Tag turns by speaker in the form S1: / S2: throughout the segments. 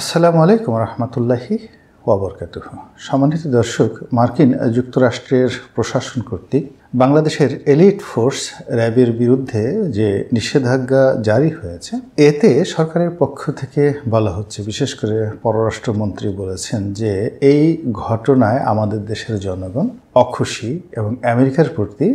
S1: আসসালামু আলাইকুম রহমতুল্লাহি ওবরকাত সম্মানিত দর্শক মার্কিন যুক্তরাষ্ট্রের প্রশাসন কর্তৃক বাংলাদেশের এলিট ফোর্স র্যাবের বিরুদ্ধে যে নিষেধাজ্ঞা জারি হয়েছে এতে সরকারের পক্ষ থেকে বলা হচ্ছে বিশেষ করে পররাষ্ট্রমন্ত্রী বলেছেন যে এই ঘটনায় আমাদের দেশের জনগণ অখুশি এবং আমেরিকার প্রতি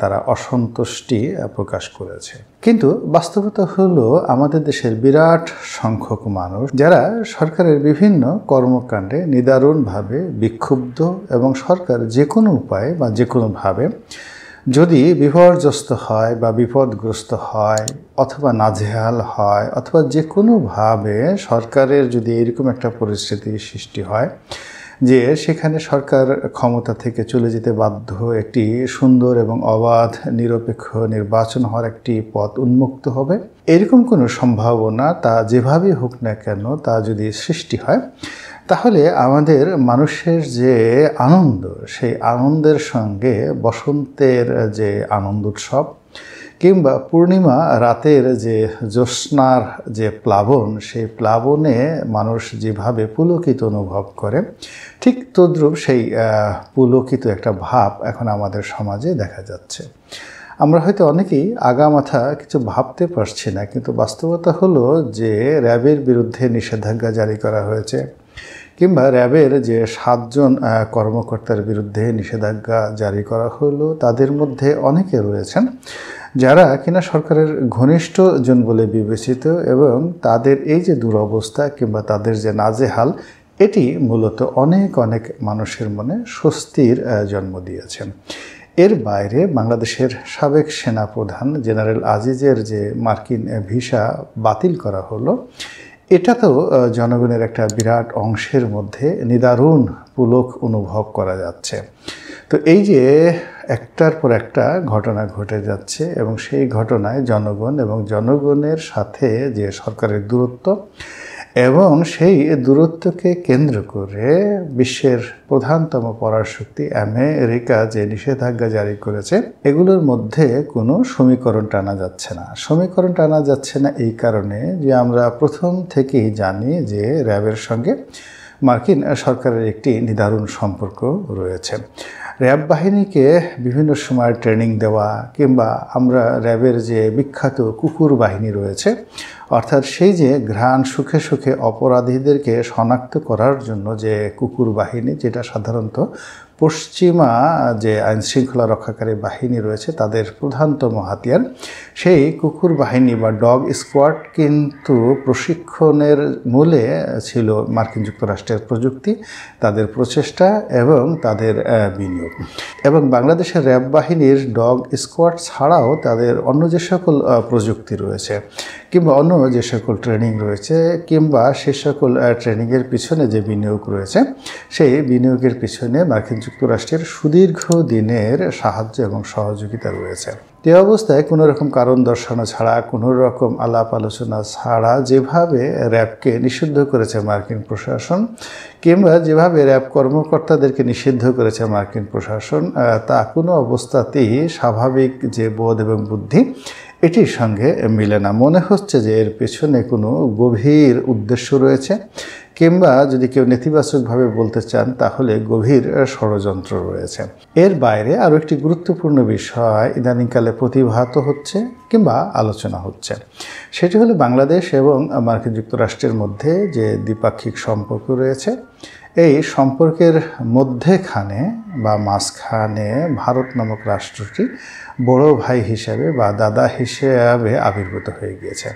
S1: তারা অসন্তুষ্টি প্রকাশ করেছে কিন্তু বাস্তবতা হলো আমাদের দেশের বিরাট সংখ্যক মানুষ যারা সরকারের বিভিন্ন কর্মকাণ্ডে নিদারুণভাবে বিক্ষুব্ধ এবং সরকার যে কোনো উপায়ে বা যে কোনোভাবে যদি বিপর্যস্ত হয় বা বিপদগ্রস্ত হয় অথবা নাজেহাল হয় অথবা যে কোনোভাবে সরকারের যদি এরকম একটা পরিস্থিতি সৃষ্টি হয় যে সেখানে সরকার ক্ষমতা থেকে চলে যেতে বাধ্য একটি সুন্দর এবং অবাধ নিরপেক্ষ নির্বাচন হওয়ার একটি পথ উন্মুক্ত হবে এরকম কোনো সম্ভাবনা তা যেভাবেই হোক না কেন তা যদি সৃষ্টি হয় তাহলে আমাদের মানুষের যে আনন্দ সেই আনন্দের সঙ্গে বসন্তের যে আনন্দ উৎসব কিংবা পূর্ণিমা রাতের যে জ্যোৎস্নার যে প্লাবন সেই প্লাবনে মানুষ যেভাবে পুলকিত অনুভব করে ঠিক তদ্রুপ সেই পুলকিত একটা ভাব এখন আমাদের সমাজে দেখা যাচ্ছে আমরা হয়তো অনেকেই আগামাথা কিছু ভাবতে পারছি না কিন্তু বাস্তবতা হলো যে র্যাবের বিরুদ্ধে নিষেধাজ্ঞা জারি করা হয়েছে কিংবা র্যাবের যে সাতজন কর্মকর্তার বিরুদ্ধে নিষেধাজ্ঞা জারি করা হলো তাদের মধ্যে অনেকে রয়েছেন যারা কিনা সরকারের ঘনিষ্ঠজন বলে বিবেচিত এবং তাদের এই যে দুরবস্থা কিংবা তাদের যে নাজেহাল এটি মূলত অনেক অনেক মানুষের মনে স্বস্তির জন্ম দিয়েছেন এর বাইরে বাংলাদেশের সাবেক সেনাপ্রধান জেনারেল আজিজের যে মার্কিন ভিসা বাতিল করা হলো এটা তো জনগণের একটা বিরাট অংশের মধ্যে নিদারুণ পুলক অনুভব করা যাচ্ছে তো এই যে একটার পর একটা ঘটনা ঘটে যাচ্ছে এবং সেই ঘটনায় জনগণ এবং জনগণের সাথে যে সরকারের দূরত্ব এবং সেই দূরত্বকে কেন্দ্র করে বিশ্বের প্রধানতম পরাশক্তি আমেরিকা যে নিষেধাজ্ঞা জারি করেছে এগুলোর মধ্যে কোনো সমীকরণ টানা যাচ্ছে না সমীকরণ টানা যাচ্ছে না এই কারণে যে আমরা প্রথম থেকেই জানি যে র্যাবের সঙ্গে মার্কিন সরকারের একটি নিদারুণ সম্পর্ক রয়েছে র্যাব বাহিনীকে বিভিন্ন সময় ট্রেনিং দেওয়া কিংবা আমরা র্যাবের যে বিখ্যাত কুকুর বাহিনী রয়েছে অর্থাৎ সেই যে ঘ্রাণ সুখে সুখে অপরাধীদেরকে শনাক্ত করার জন্য যে কুকুর বাহিনী যেটা সাধারণত পশ্চিমা যে আইন শৃঙ্খলা রক্ষাকারী বাহিনী রয়েছে তাদের প্রধানতম হাতিয়ার সেই কুকুর বাহিনী বা ডগ স্কোয়াড কিন্তু প্রশিক্ষণের মূলে ছিল মার্কিন যুক্তরাষ্ট্রের প্রযুক্তি তাদের প্রচেষ্টা এবং তাদের বিনিয়োগ এবং বাংলাদেশের র্যাব বাহিনীর ডগ স্কোয়াড ছাড়াও তাদের অন্য যে সকল প্রযুক্তি রয়েছে কিংবা অন্য যে সকল ট্রেনিং রয়েছে কিংবা সে সকল ট্রেনিংয়ের পিছনে যে বিনিয়োগ রয়েছে সেই বিনিয়োগের পিছনে মার্কিন যুক্তরাষ্ট্রের সুদীর্ঘ দিনের সাহায্য এবং সহযোগিতা রয়েছে এ অবস্থায় কোনো রকম কারণ দর্শানো ছাড়া কোনো রকম আলাপ আলোচনা ছাড়া যেভাবে র্যাবকে নিষিদ্ধ করেছে মার্কিন প্রশাসন কিংবা যেভাবে র্যাব কর্মকর্তাদেরকে নিষিদ্ধ করেছে মার্কিন প্রশাসন তা কোনো অবস্থাতেই স্বাভাবিক যে বোধ এবং বুদ্ধি এটির সঙ্গে মিলে না মনে হচ্ছে যে এর পেছনে কোনো গভীর উদ্দেশ্য রয়েছে কিংবা যদি কেউ নেতিবাচকভাবে বলতে চান তাহলে গভীর ষড়যন্ত্র রয়েছে এর বাইরে আরও একটি গুরুত্বপূর্ণ বিষয় ইদানিংকালে প্রতিভাত হচ্ছে কিংবা আলোচনা হচ্ছে সেটি হলো বাংলাদেশ এবং মার্কিন যুক্তরাষ্ট্রের মধ্যে যে দ্বিপাক্ষিক সম্পর্ক রয়েছে এই সম্পর্কের মধ্যেখানে বা মাঝখানে ভারত নামক রাষ্ট্রটি বড় ভাই হিসেবে বা দাদা হিসেবে আবির্ভূত হয়ে গিয়েছে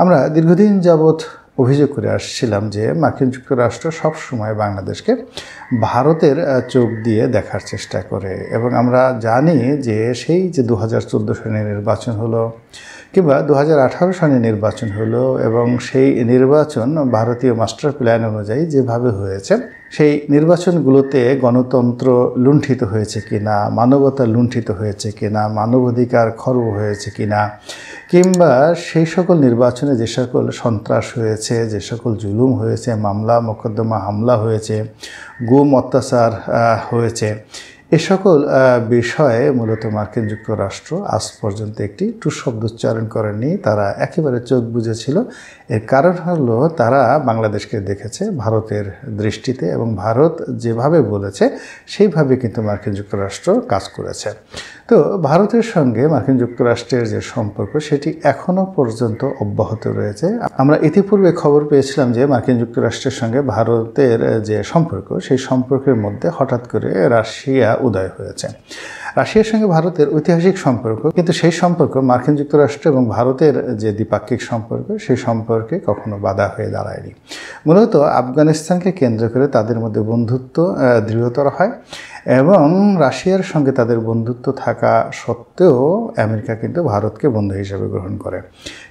S1: আমরা দীর্ঘদিন যাবৎ অভিযোগ করে আসছিলাম যে মার্কিন যুক্তরাষ্ট্র সবসময় বাংলাদেশকে ভারতের চোখ দিয়ে দেখার চেষ্টা করে এবং আমরা জানি যে সেই যে দু হাজার সালে নির্বাচন হলো কিংবা দু হাজার সালে নির্বাচন হলো এবং সেই নির্বাচন ভারতীয় মাস্টার প্ল্যান অনুযায়ী যেভাবে হয়েছে সেই নির্বাচনগুলোতে গণতন্ত্র লুণ্ঠিত হয়েছে কিনা মানবতা লুণ্ঠিত হয়েছে কিনা মানবাধিকার খর্ব হয়েছে কিনা কিংবা সেই সকল নির্বাচনে যে সকল সন্ত্রাস হয়েছে যে সকল জুলুম হয়েছে মামলা মোকদ্দমা হামলা হয়েছে গুম অত্যাচার হয়েছে এ সকল বিষয়ে মূলত মার্কিন যুক্তরাষ্ট্র আজ পর্যন্ত একটি টু শব্দ উচ্চারণ করেনি তারা একেবারে চোখ বুঝেছিল এর কারণ হলো তারা বাংলাদেশকে দেখেছে ভারতের দৃষ্টিতে এবং ভারত যেভাবে বলেছে সেইভাবে কিন্তু মার্কিন যুক্তরাষ্ট্র কাজ করেছে তো ভারতের সঙ্গে মার্কিন যুক্তরাষ্ট্রের যে সম্পর্ক সেটি এখনও পর্যন্ত অব্যাহত রয়েছে আমরা ইতিপূর্বে খবর পেয়েছিলাম যে মার্কিন যুক্তরাষ্ট্রের সঙ্গে ভারতের যে সম্পর্ক সেই সম্পর্কের মধ্যে হঠাৎ করে রাশিয়া উদয় হয়েছে রাশিয়ার সঙ্গে ভারতের ঐতিহাসিক সম্পর্ক কিন্তু সেই সম্পর্ক মার্কিন যুক্তরাষ্ট্র এবং ভারতের যে দ্বিপাক্ষিক সম্পর্ক সেই সম্পর্কে কখনো বাধা হয়ে দাঁড়ায়নি মূলত আফগানিস্তানকে কেন্দ্র করে তাদের মধ্যে বন্ধুত্ব দৃঢ়তর হয় এবং রাশিয়ার সঙ্গে তাদের বন্ধুত্ব থাকা সত্ত্বেও আমেরিকা কিন্তু ভারতকে বন্ধু হিসেবে গ্রহণ করে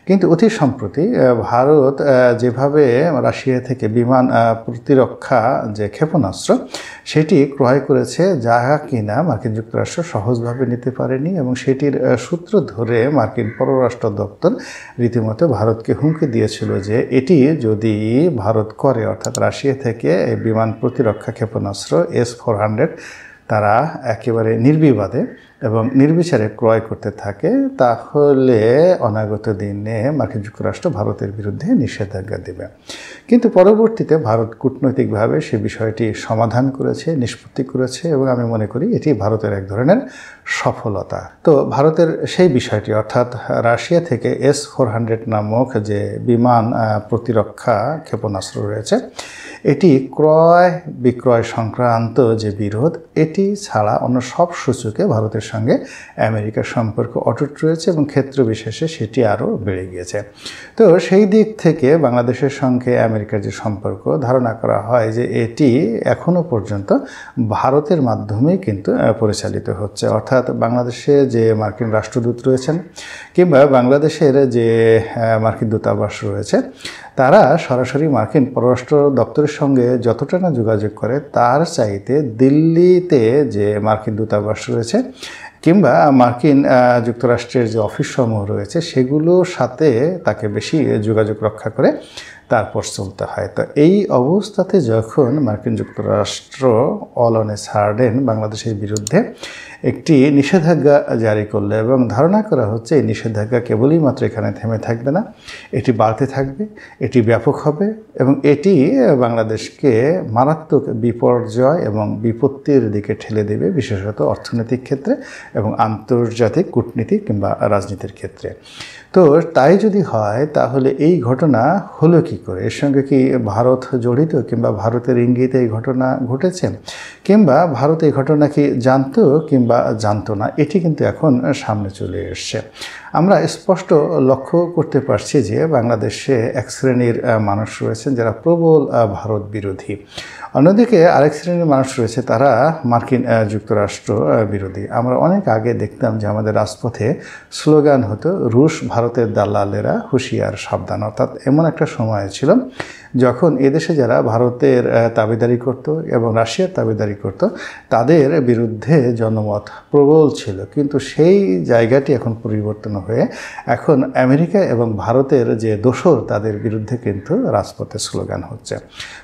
S1: কিন্তু অতি সম্প্রতি ভারত যেভাবে রাশিয়া থেকে বিমান প্রতিরক্ষা যে ক্ষেপণাস্ত্র সেটি ক্রয় করেছে যা কিনা মার্কিন যুক্তরাষ্ট্র সহজভাবে নিতে পারেনি এবং সেটির সূত্র ধরে মার্কিন পররাষ্ট্র দপ্তর রীতিমতো ভারতকে হুমকি দিয়েছিল যে এটি যদি ভারত করে অর্থাৎ রাশিয়া থেকে বিমান প্রতিরক্ষা ক্ষেপণাস্ত্র এস ফোর হান্ড্রেড তারা একেবারে নির্বিবাদে এবং নির্বিচারে ক্রয় করতে থাকে তাহলে অনাগত দিনে মার্কিন যুক্তরাষ্ট্র ভারতের বিরুদ্ধে নিষেধাজ্ঞা দেবে কিন্তু পরবর্তীতে ভারত কূটনৈতিকভাবে সে বিষয়টি সমাধান করেছে নিষ্পত্তি করেছে এবং আমি মনে করি এটি ভারতের এক ধরনের সফলতা তো ভারতের সেই বিষয়টি অর্থাৎ রাশিয়া থেকে এস ফোর হান্ড্রেড নামক যে বিমান প্রতিরক্ষা ক্ষেপণাস্ত্র রয়েছে এটি ক্রয় বিক্রয় সংক্রান্ত যে বিরোধ এটি ছাড়া অন্য সব সূচকে ভারতের সঙ্গে আমেরিকার সম্পর্ক অটুট রয়েছে এবং ক্ষেত্র বিশেষে সেটি আরও বেড়ে গিয়েছে তো সেই দিক থেকে বাংলাদেশের সঙ্গে আমেরিকার যে সম্পর্ক ধারণা করা হয় যে এটি এখনও পর্যন্ত ভারতের মাধ্যমে কিন্তু পরিচালিত হচ্ছে অর্থাৎ বাংলাদেশে যে মার্কিন রাষ্ট্রদূত রয়েছেন কিংবা বাংলাদেশের যে মার্কিন দূতাবাস রয়েছে তারা সরাসরি মার্কিন পররাষ্ট্র দপ্তরের সঙ্গে যতটা না যোগাযোগ করে তার চাইতে দিল্লিতে যে মার্কিন দূতাবাস রয়েছে কিংবা মার্কিন যুক্তরাষ্ট্রের যে অফিসসমূহ রয়েছে সেগুলোর সাথে তাকে বেশি যোগাযোগ রক্ষা করে তারপর চলতে হয় তো এই অবস্থাতে যখন মার্কিন যুক্তরাষ্ট্র অল অন এ সার্ডেন বাংলাদেশের বিরুদ্ধে একটি নিষেধাজ্ঞা জারি করলো এবং ধারণা করা হচ্ছে এই নিষেধাজ্ঞা কেবলই মাত্র এখানে থেমে থাকবে না এটি বাড়তে থাকবে এটি ব্যাপক হবে এবং এটি বাংলাদেশকে মারাত্মক বিপর্যয় এবং বিপত্তির দিকে ঠেলে দেবে বিশেষত অর্থনৈতিক ক্ষেত্রে এবং আন্তর্জাতিক কূটনীতি কিংবা রাজনীতির ক্ষেত্রে তো তাই যদি হয় তাহলে এই ঘটনা হলো কি করে এর সঙ্গে কি ভারত জড়িত কিংবা ভারতের ইঙ্গিতে এই ঘটনা ঘটেছে কিংবা ভারত এই ঘটনা কি জানতো কিংবা বা জানতো না এটি কিন্তু এখন সামনে চলে এসছে আমরা স্পষ্ট লক্ষ্য করতে পারছি যে বাংলাদেশে এক শ্রেণীর মানুষ রয়েছেন যারা প্রবল ভারত বিরোধী অন্যদিকে আরেক শ্রেণীর মানুষ রয়েছে তারা মার্কিন যুক্তরাষ্ট্র বিরোধী আমরা অনেক আগে দেখতাম যে আমাদের রাজপথে স্লোগান হতো রুশ ভারতের দালালেরা হুঁশিয়ার সাবধান অর্থাৎ এমন একটা সময় ছিল যখন এদেশে যারা ভারতের তাবেদারি করত এবং রাশিয়ার তাবেদারি করত তাদের বিরুদ্ধে জনমত প্রবল ছিল কিন্তু সেই জায়গাটি এখন পরিবর্তন হয়ে এখন আমেরিকা এবং ভারতের যে দোসর তাদের বিরুদ্ধে কিন্তু রাজপথে স্লোগান হচ্ছে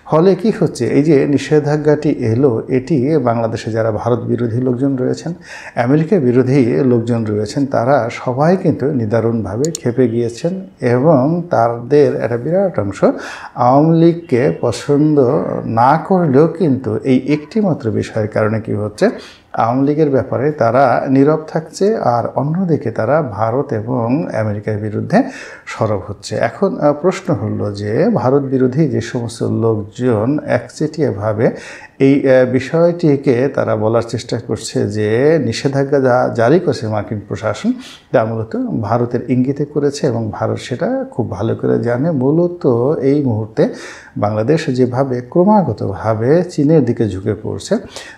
S1: ফলে কি হচ্ছে এই যে নিষেধাজ্ঞাটি এলো এটি বাংলাদেশে যারা ভারত বিরোধী লোকজন রয়েছেন আমেরিকা বিরোধী লোকজন রয়েছেন তারা সবাই কিন্তু নিদারুণভাবে খেপে গিয়েছেন এবং তাদের একটা বিরাট অংশ আওয়ামী আওয়ামী লীগকে পছন্দ না করলেও কিন্তু এই একটিমাত্র বিষয়ের কারণে কি হচ্ছে আওয়ামী লীগের ব্যাপারে তারা নীরব থাকছে আর অন্যদিকে তারা ভারত এবং আমেরিকার বিরুদ্ধে সরব হচ্ছে এখন প্রশ্ন হলো যে ভারত বিরোধী যে সমস্ত লোকজন একচেটিয়াভাবে এই বিষয়টিকে তারা বলার চেষ্টা করছে যে নিষেধাজ্ঞা যা জারি করছে মার্কিন প্রশাসন তা মূলত ভারতের ইঙ্গিতে করেছে এবং ভারত সেটা খুব ভালো করে জানে মূলত এই মুহূর্তে বাংলাদেশ যেভাবে ক্রমাগতভাবে চীনের দিকে ঝুঁকে পড়ছে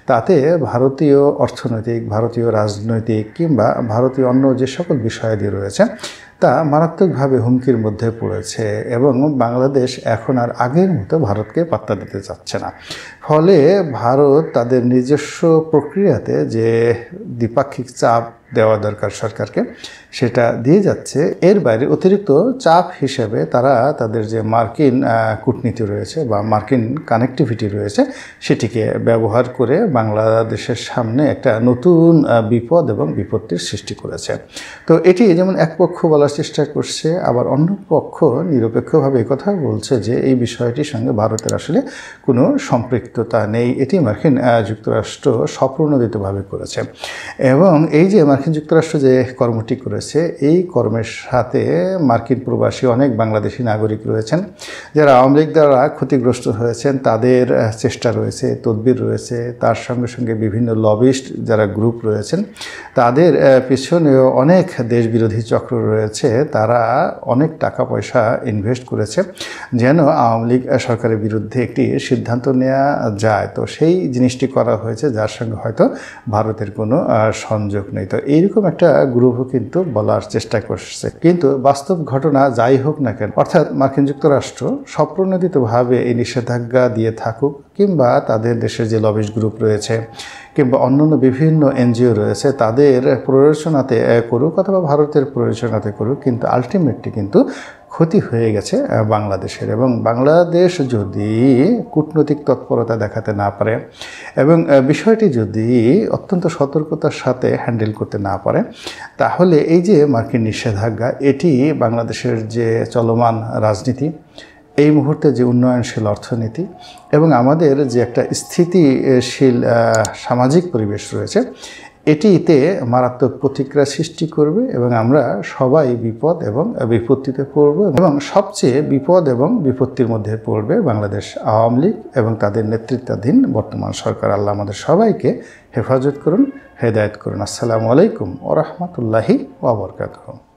S1: তাতে ভারতীয় ভারতীয় অর্থনৈতিক ভারতীয় রাজনৈতিক কিংবা ভারতীয় অন্য যে সকল বিষয়াদি রয়েছে তা মারাত্মকভাবে হুমকির মধ্যে পড়েছে এবং বাংলাদেশ এখন আর আগের মতো ভারতকে পাত্তা দিতে চাচ্ছে না ফলে ভারত তাদের নিজস্ব প্রক্রিয়াতে যে দ্বিপাক্ষিক চাপ দেওয়া দরকার সরকারকে সেটা দিয়ে যাচ্ছে এর বাইরে অতিরিক্ত চাপ হিসেবে তারা তাদের যে মার্কিন কূটনীতি রয়েছে বা মার্কিন কানেক্টিভিটি রয়েছে সেটিকে ব্যবহার করে বাংলাদেশের সামনে একটা নতুন বিপদ এবং বিপত্তির সৃষ্টি করেছে তো এটি যেমন এক পক্ষ বলার চেষ্টা করছে আবার অন্য পক্ষ নিরপেক্ষভাবে কথা বলছে যে এই বিষয়টির সঙ্গে ভারতের আসলে কোনো সম্পৃক্ততা নেই এটি মার্কিন যুক্তরাষ্ট্র স্বপ্রণোদিতভাবে করেছে এবং এই যে মার্কিন মার্কিন যুক্তরাষ্ট্র যে কর্মটি করেছে এই কর্মের সাথে মার্কিন প্রবাসী অনেক বাংলাদেশি নাগরিক রয়েছেন যারা আওয়ামী লীগ দ্বারা ক্ষতিগ্রস্ত হয়েছেন তাদের চেষ্টা রয়েছে তদবির রয়েছে তার সঙ্গে সঙ্গে বিভিন্ন লবিস্ট যারা গ্রুপ রয়েছেন তাদের পিছনে অনেক দেশবিরোধী চক্র রয়েছে তারা অনেক টাকা পয়সা ইনভেস্ট করেছে যেন আওয়ামী লীগ সরকারের বিরুদ্ধে একটি সিদ্ধান্ত নেওয়া যায় তো সেই জিনিসটি করা হয়েছে যার সঙ্গে হয়তো ভারতের কোনো সংযোগ নেই তো এইরকম একটা গ্রুপও কিন্তু বলার চেষ্টা করছে কিন্তু বাস্তব ঘটনা যাই হোক না কেন অর্থাৎ মার্কিন যুক্তরাষ্ট্র স্বপ্রণোদিতভাবে এই নিষেধাজ্ঞা দিয়ে থাকুক কিংবা তাদের দেশের যে লবিস গ্রুপ রয়েছে কিংবা অন্যান্য বিভিন্ন এনজিও রয়েছে তাদের প্ররোচনাতে করুক অথবা ভারতের প্ররোচনাতে করুক কিন্তু আলটিমেটলি কিন্তু ক্ষতি হয়ে গেছে বাংলাদেশের এবং বাংলাদেশ যদি কূটনৈতিক তৎপরতা দেখাতে না পারে এবং বিষয়টি যদি অত্যন্ত সতর্কতার সাথে হ্যান্ডেল করতে না পারে তাহলে এই যে মার্কিন নিষেধাজ্ঞা এটি বাংলাদেশের যে চলমান রাজনীতি এই মুহূর্তে যে উন্নয়নশীল অর্থনীতি এবং আমাদের যে একটা স্থিতিশীল সামাজিক পরিবেশ রয়েছে এটিতে মারাত্মক প্রতিক্রিয়া সৃষ্টি করবে এবং আমরা সবাই বিপদ এবং বিপত্তিতে পড়ব এবং সবচেয়ে বিপদ এবং বিপত্তির মধ্যে পড়বে বাংলাদেশ আওয়ামী লীগ এবং তাদের নেতৃত্বাধীন বর্তমান সরকার আল্লাহ আমাদের সবাইকে হেফাজত করুন হেদায়ত করুন আসসালামু আলাইকুম ওরহমতুল্লাহি ওবরকাত